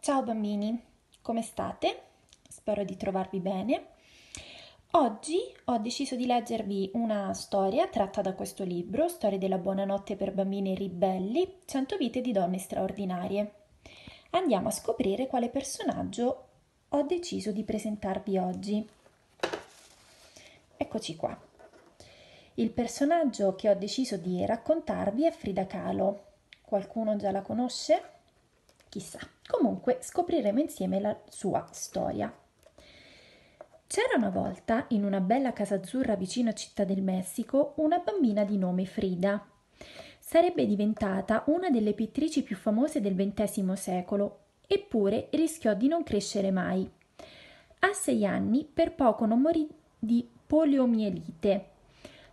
Ciao bambini, come state? Spero di trovarvi bene. Oggi ho deciso di leggervi una storia tratta da questo libro, Storia della buonanotte per bambini ribelli, 100 vite di donne straordinarie. Andiamo a scoprire quale personaggio ho deciso di presentarvi oggi. Eccoci qua. Il personaggio che ho deciso di raccontarvi è Frida Kahlo. Qualcuno già la conosce? Chissà. Comunque scopriremo insieme la sua storia. C'era una volta, in una bella casa azzurra vicino a Città del Messico, una bambina di nome Frida. Sarebbe diventata una delle pittrici più famose del XX secolo, eppure rischiò di non crescere mai. A sei anni per poco non morì di poliomielite.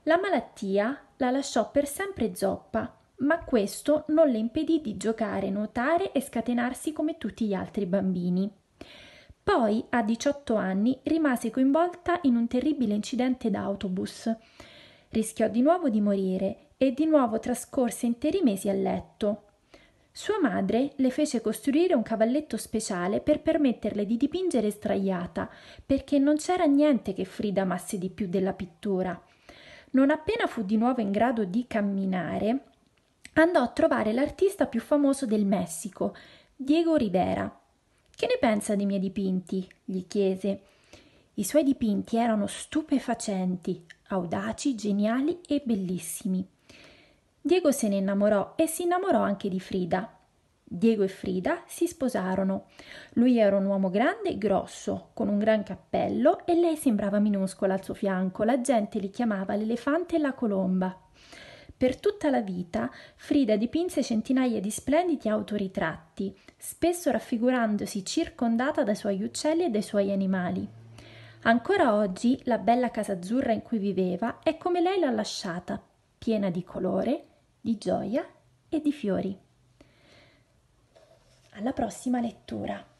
La malattia la lasciò per sempre zoppa ma questo non le impedì di giocare, nuotare e scatenarsi come tutti gli altri bambini. Poi, a 18 anni, rimase coinvolta in un terribile incidente d'autobus. Rischiò di nuovo di morire e di nuovo trascorse interi mesi a letto. Sua madre le fece costruire un cavalletto speciale per permetterle di dipingere straiata, perché non c'era niente che Frida amasse di più della pittura. Non appena fu di nuovo in grado di camminare, andò a trovare l'artista più famoso del Messico, Diego Rivera. Che ne pensa dei miei dipinti? gli chiese. I suoi dipinti erano stupefacenti, audaci, geniali e bellissimi. Diego se ne innamorò e si innamorò anche di Frida. Diego e Frida si sposarono. Lui era un uomo grande e grosso, con un gran cappello, e lei sembrava minuscola al suo fianco. La gente li chiamava l'elefante e la colomba. Per tutta la vita Frida dipinse centinaia di splendidi autoritratti, spesso raffigurandosi circondata dai suoi uccelli e dai suoi animali. Ancora oggi la bella casa azzurra in cui viveva è come lei l'ha lasciata, piena di colore, di gioia e di fiori. Alla prossima lettura.